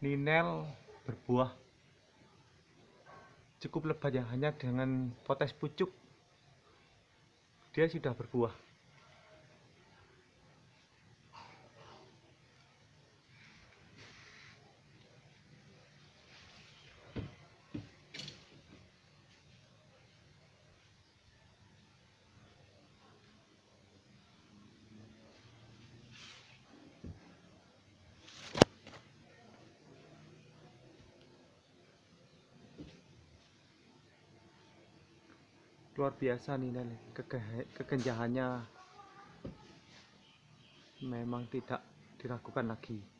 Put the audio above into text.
ninel berbuah cukup lebat ya hanya dengan potes pucuk dia sudah berbuah luar biasa nih dan kekenjahannya memang tidak diragukan lagi